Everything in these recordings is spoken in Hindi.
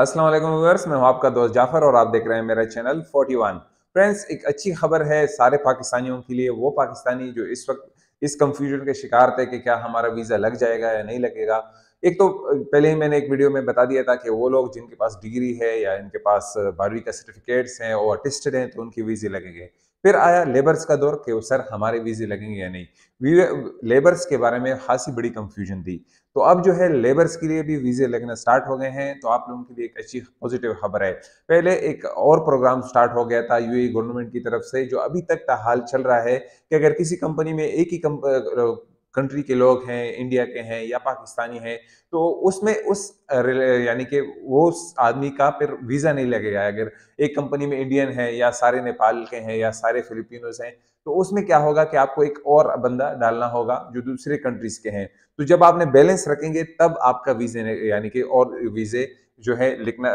अस्सलाम वालेकुम व्यूअर्स मैं हूं आपका दोस्त जाफर और आप देख रहे हैं मेरा चैनल 41 फ्रेंड्स एक अच्छी खबर है सारे पाकिस्तानियों के लिए वो पाकिस्तानी जो इस वक्त इस कंफ्यूजन के शिकार थे कि क्या हमारा वीज़ा लग जाएगा या नहीं लगेगा एक तो पहले ही मैंने एक वीडियो में बता दिया था कि वो लोग जिनके पास डिग्री है या इनके पास बारहवीं का सर्टिफिकेट्स हैं और अटिस्टेड हैं तो उनकी वीज़े लगेंगे फिर आया लेबर्स का दौर कि सर हमारे वीज़े लगेंगे या नहीं लेबर्स के बारे में खासी बड़ी कंफ्यूजन थी तो अब जो है लेबर्स के लिए भी वीज़े लगना स्टार्ट हो गए हैं तो आप लोगों के लिए एक अच्छी पॉजिटिव खबर है पहले एक और प्रोग्राम स्टार्ट हो गया था यूएई गवर्नमेंट e की तरफ से जो अभी तक का हाल चल रहा है कि अगर किसी कंपनी में एक ही कंट्री के लोग हैं इंडिया के हैं या पाकिस्तानी हैं तो उसमें उस यानी कि वो उस आदमी का फिर वीज़ा नहीं लगेगा अगर एक कंपनी में इंडियन है या सारे नेपाल के हैं या सारे फिलिपिनोज हैं तो उसमें क्या होगा कि आपको एक और बंदा डालना होगा जो दूसरे कंट्रीज के हैं तो जब आपने बैलेंस रखेंगे तब आपका वीजे यानी कि और वीजे जो है लिखना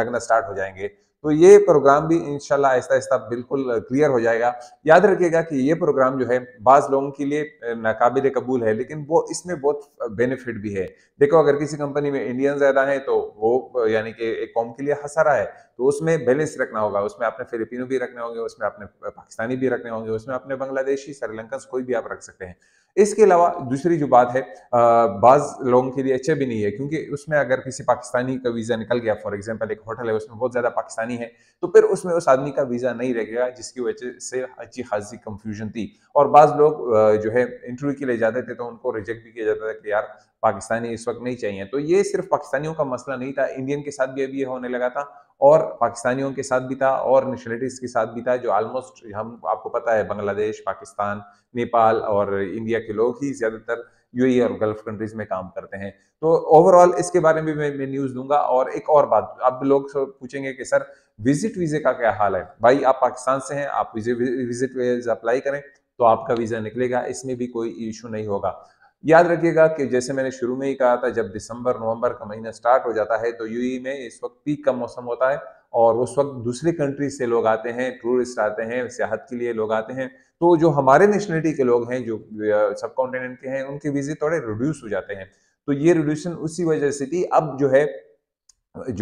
लगना स्टार्ट हो जाएंगे तो ये प्रोग्राम भी इनशाला आहिस्ता आहिस्ता बिल्कुल क्लियर हो जाएगा याद रखिएगा कि ये प्रोग्राम जो है बाज़ लोगों के लिए नाकबिल कबूल है लेकिन वो इसमें बहुत बेनिफिट भी है देखो अगर किसी कंपनी में इंडियन ज़्यादा है तो वो यानी कि एक कौम के लिए हसरा है तो उसमें बैलेंस रखना होगा उसमें आपने फिलिपिनो भी रखने होंगे उसमें आपने पाकिस्तानी भी रखने होंगे उसमें अपने बांग्लादेशी श्रीलंकन कोई भी आप रख सकते हैं इसके अलावा दूसरी जो बात है बाज़ लोगों के लिए अच्छे भी नहीं है क्योंकि उसमें अगर किसी पाकिस्तानी का वीज़ा निकल गया फॉर एग्जाम्पल एक होटल है उसमें बहुत ज़्यादा पाकिस्तानी है तो फिर उसमें उस आदमी का वीज़ा नहीं रहेगा जिसकी वजह से अच्छी खासी कंफ्यूजन थी और बाज़ लोग जो है इंटरव्यू के लिए जाते थे तो उनको रिजेक्ट भी किया जाता था कि यार पाकिस्तानी इस वक्त नहीं चाहिए तो ये सिर्फ पाकिस्तानियों का मसला नहीं था इंडियन के साथ भी अभी ये होने लगा था और पाकिस्तानियों के साथ बिता और नेशनलिटीज़ के साथ बिता जो ऑलमोस्ट हम आपको पता है बांग्लादेश पाकिस्तान नेपाल और इंडिया के लोग ही ज़्यादातर यू e और गल्फ कंट्रीज में काम करते हैं तो ओवरऑल इसके बारे में मैं, मैं न्यूज़ दूंगा और एक और बात अब लोग पूछेंगे कि सर विजिट वीज़े का क्या हाल है भाई आप पाकिस्तान से हैं आप विजिट वीजे अप्लाई करें तो आपका वीज़ा निकलेगा इसमें भी कोई इशू नहीं होगा याद रखिएगा कि जैसे मैंने शुरू में ही कहा था जब दिसंबर नवंबर का महीना स्टार्ट हो जाता है तो यूएई में इस वक्त पीक का मौसम होता है और उस वक्त दूसरे कंट्री से लोग आते हैं टूरिस्ट आते हैं सियाहत के लिए लोग आते हैं तो जो हमारे नेशनलिटी के लोग हैं जो सब कॉन्टिनेंट के हैं उनके वीजे थोड़े रिड्यूस हो जाते हैं तो ये रिड्यूशन उसी वजह से थी अब जो है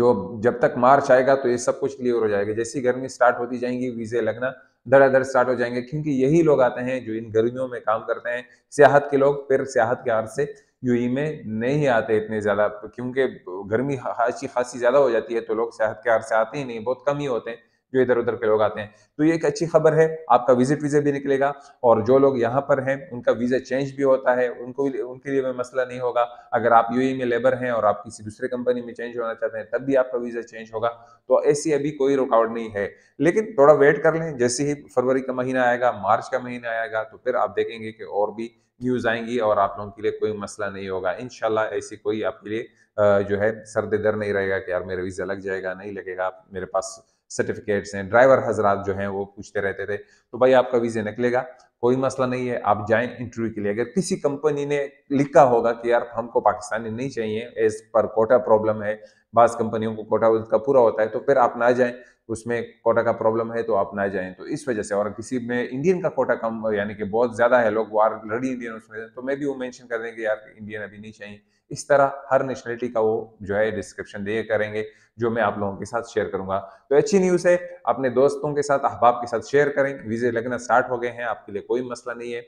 जो जब तक मार्च आएगा तो ये सब कुछ क्लियर हो जाएगा जैसी गर्मी स्टार्ट होती जाएंगी वीजे लगना धड़ाधड़ स्टार्ट हो जाएंगे क्योंकि यही लोग आते हैं जो इन गर्मियों में काम करते हैं सियाहत के लोग फिर सियाहत के आर से यू में नहीं आते इतने ज़्यादा क्योंकि गर्मी अच्छी खासी ज़्यादा हो जाती है तो लोग सियाहत के आर से आते ही नहीं बहुत कम ही होते हैं जो इधर उधर के लोग आते हैं तो ये एक अच्छी खबर है आपका विजिट वीज़ा भी निकलेगा और जो लोग यहाँ पर हैं उनका वीज़ा चेंज भी होता है उनको उनके लिए मसला नहीं होगा अगर आप यू में लेबर हैं और आप किसी दूसरे कंपनी में चेंज होना चाहते हैं तब भी आपका वीज़ा चेंज होगा तो ऐसी अभी कोई रुकावट नहीं है लेकिन थोड़ा वेट कर लें जैसे ही फरवरी का महीना आएगा मार्च का महीना आएगा तो फिर आप देखेंगे कि और भी न्यूज़ आएंगी और आप लोगों के लिए कोई मसला नहीं होगा इन ऐसी कोई आपके लिए जो है सरदे दर नहीं रहेगा कि यार मेरा वीज़ा लग जाएगा नहीं लगेगा आप मेरे पास सर्टिफिकेट्स हैं ड्राइवर हजरात जो हैं वो पूछते रहते थे तो भाई आपका वीज़ा निकलेगा कोई मसला नहीं है आप जाएं इंटरव्यू के लिए अगर किसी कंपनी ने लिखा होगा कि यार हमको पाकिस्तानी नहीं चाहिए एज पर कोटा प्रॉब्लम है बास कंपनियों को कोटा का पूरा होता है तो फिर आप ना जाएं उसमें कोटा का प्रॉब्लम है तो आप ना जाएं तो इस वजह से और किसी में इंडियन का कोटा कम यानी कि बहुत ज़्यादा है लोग वार लड़ी इंडियन उसमें तो मैं भी वो मैंशन कर देंगे यार इंडियन अभी नहीं चाहिए इस तरह हर नेशनलिटी का वो जो है डिस्क्रिप्शन दे करेंगे जो मैं आप लोगों के साथ शेयर करूंगा तो अच्छी न्यूज़ है अपने दोस्तों के साथ अहबाब के साथ शेयर करें वीज़े लगना स्टार्ट हो गए हैं आपके लिए कोई मसला नहीं है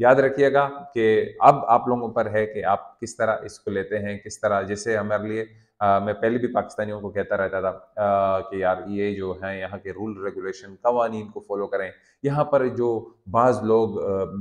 याद रखिएगा कि अब आप लोगों पर है कि आप किस तरह इसको लेते हैं किस तरह जैसे हमारे लिए आ, मैं पहले भी पाकिस्तानियों को कहता रहता था आ, कि यार ये जो है यहाँ के रूल रेगुलेशन कवानीन को फॉलो करें यहाँ पर जो बाज़ लोग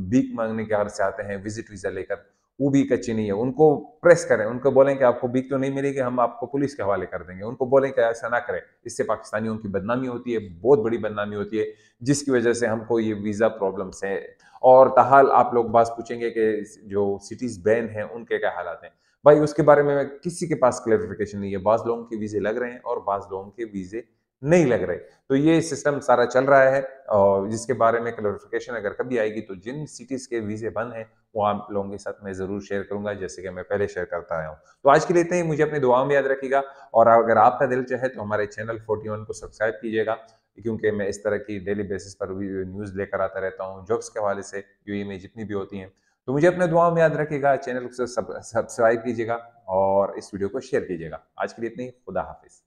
बीक मांगने के घर से आते हैं विजिट वीज़ा लेकर वो भी कच्ची नहीं है उनको प्रेस करें उनको बोलें कि आपको बीक तो नहीं मिलेगी हम आपको पुलिस के हवाले कर देंगे उनको बोलें कि ऐसा ना करें इससे पाकिस्तानियों की बदनामी होती है बहुत बड़ी बदनामी होती है जिसकी वजह से हमको ये वीज़ा प्रॉब्लम्स हैं और तहाल आप लोग बात पूछेंगे कि जो सिटीज़ बैन हैं उनके क्या हालात हैं भाई उसके बारे में किसी के पास क्लेरिफिकेशन नहीं है बाज़ लोगों के वीज़े लग रहे हैं और बाज़ लोगों के वीज़े नहीं लग रहे तो ये सिस्टम सारा चल रहा है और जिसके बारे में क्लोरिफिकेशन अगर कभी आएगी तो जिन सिटीज़ के वीज़े बंद हैं वो आप लोगों के साथ मैं ज़रूर शेयर करूंगा जैसे कि मैं पहले शेयर करता आया हूँ तो आज के लिए इतना ही मुझे अपनी दुआ में याद रखिएगा और अगर आपका दिल चाहे तो हमारे चैनल फोर्टी को सब्सक्राइब कीजिएगा क्योंकि मैं इस तरह की डेली बेसिस पर भी न्यूज़ लेकर आता रहता हूँ जॉब्स के हवाले से यू में जितनी भी होती हैं तो मुझे अपने दुआओं में याद रखिएगा चैनल को सब्सक्राइब कीजिएगा और इस वीडियो को शेयर कीजिएगा आज के लिए इतनी खुदा हाफिज़